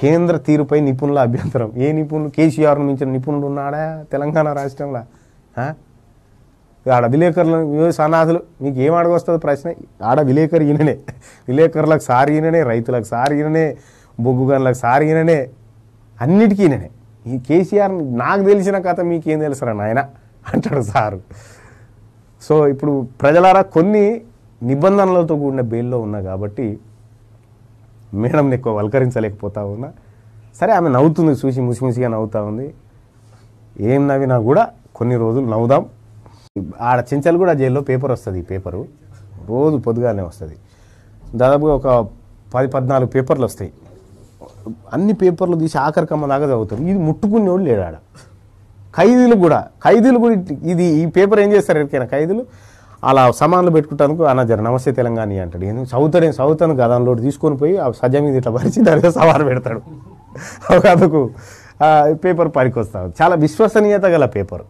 కేంద్ర తీరుపై నిపుణుల అభ్యంతరం ఏ నిపుణులు కేసీఆర్ను మించిన నిపుణుడు ఉన్నాడా తెలంగాణ రాష్ట్రంలో ఆడ విలేకరుల సనాథులు మీకు ఏం అడగొస్తుంది ప్రశ్న ఆడ విలేకరు ఈయననే విలేకరులకు సారి ఈయననే రైతులకు సారి ఈయననే బొగ్గు గన్లకు సారి ఈయననే అన్నిటికీ ఈయననే ఈ కేసీఆర్ నాకు తెలిసిన కథ మీకేం తెలుసరా నాయన అంటాడు సారు సో ఇప్పుడు ప్రజలారా కొన్ని నిబంధనలతో కూడిన బెయిల్లో ఉన్నా కాబట్టి మేడంని ఎక్కువ వలకరించలేకపోతా ఉన్నా సరే ఆమె నవ్వుతుంది చూసి ముసిముసిగా నవ్వుతూ ఉంది ఏం నవ్వినా కూడా కొన్ని రోజులు నవ్వుదాం ఆడ చెంచాలు కూడా జైల్లో పేపర్ వస్తుంది ఈ పేపరు రోజు పొద్దుగానే వస్తుంది దాదాపుగా ఒక పది పద్నాలుగు పేపర్లు వస్తాయి అన్ని పేపర్లు తీసి ఆఖరికమ్మ దాకా చదువుతాం ఇది ముట్టుకునే వాళ్ళు ఆడ ఖైదీలు కూడా ఖైదీలు కూడా ఇది ఈ పేపర్ ఏం చేస్తారు ఎక్కడికైనా ఖైదీలు అలా సామాన్లు పెట్టుకుంటాను అన్న జర నమస్తే తెలంగాణ అంటాడు ఎందుకు చదువుతాడే చదువుతాను గదంలో తీసుకొని పోయి ఆ సజ్జ మీద ఇట్లా పరిచి దానికి సవాలు పెడతాడు అందుకు పేపర్ పనికి చాలా విశ్వసనీయత గల పేపర్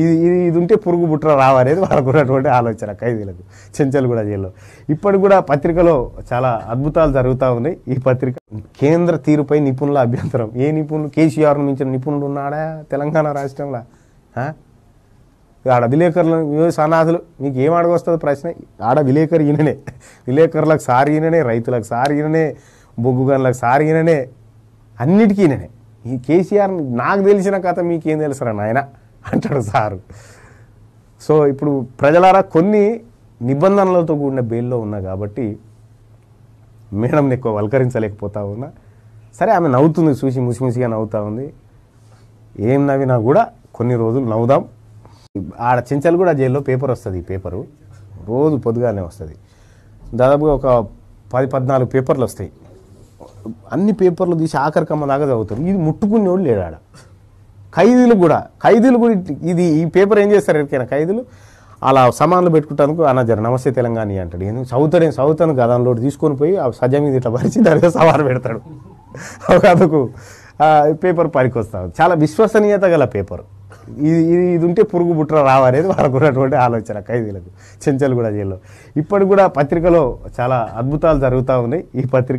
ఇది ఇది ఇది ఉంటే పురుగు బుట్ర రావనేది వాళ్ళకు ఉన్నటువంటి ఆలోచన ఖైదీలకు చెంచలు కూడా జైల్లో ఇప్పటికి కూడా పత్రికలో చాలా అద్భుతాలు జరుగుతూ ఉన్నాయి ఈ పత్రిక కేంద్ర తీరుపై నిపుణుల అభ్యంతరం ఏ నిపుణులు కేసీఆర్ మించిన నిపుణులు ఉన్నాడా తెలంగాణ రాష్ట్రంలో ఆడ విలేకరులు సనాథులు మీకు ఏం అడగొస్తుంది ప్రశ్న ఆడ విలేకరు ఈయననే విలేకరులకు సారి ఈయననే రైతులకు సారి ఈయననే బొగ్గు గనులకు సారి ఈయననే అన్నిటికీ ఈయననే ఈ కేసీఆర్ నాకు తెలిసిన కథ మీకేం తెలుసురా నాయన అంటాడు సారు సో ఇప్పుడు ప్రజలారా కొన్ని నిబంధనలతో కూడిన బెయిల్లో ఉన్నా కాబట్టి మేడంని ఎక్కువ వలకరించలేకపోతా ఉన్నా సరే ఆమె నవ్వుతుంది చూసి ముసిముసిగా నవ్వుతూ ఉంది ఏం నవ్వినా కూడా కొన్ని రోజులు నవ్వుదాం ఆడ చెంచాలు కూడా జైల్లో పేపర్ వస్తుంది ఈ పేపరు రోజు పొద్దుగానే వస్తుంది దాదాపుగా ఒక పది పద్నాలుగు పేపర్లు వస్తాయి అన్ని పేపర్లు తీసి ఆఖరికమ్మ దాకా చదువుతారు ఇది వాళ్ళు లేడు ఆడ ఖైదీలు కూడా ఖైదీలు కూడా ఇది ఈ పేపర్ ఏం చేస్తారు ఎవరికైనా ఖైదీలు అలా సామాన్లు పెట్టుకుంటానికి అన్న జర నమస్తే తెలంగాణ అంటాడు ఎందుకు చదువుతాడు చదువుతాను గదంలో తీసుకొని పోయి ఆ సజ్జ మీద ఇట్లా పరిచి దానిగా సవాలు పెడతాడు ఒక పేపర్ పనికొస్తాం చాలా విశ్వసనీయత గల పేపర్ ఇది ఇది ఉంటే పురుగు బుట్ర రావనేది వాళ్ళకు ఉన్నటువంటి ఆలోచన ఖైదీలకు చెంచలు కూడా జైల్లో ఇప్పటికి కూడా పత్రికలో చాలా అద్భుతాలు జరుగుతూ ఉన్నాయి ఈ పత్రిక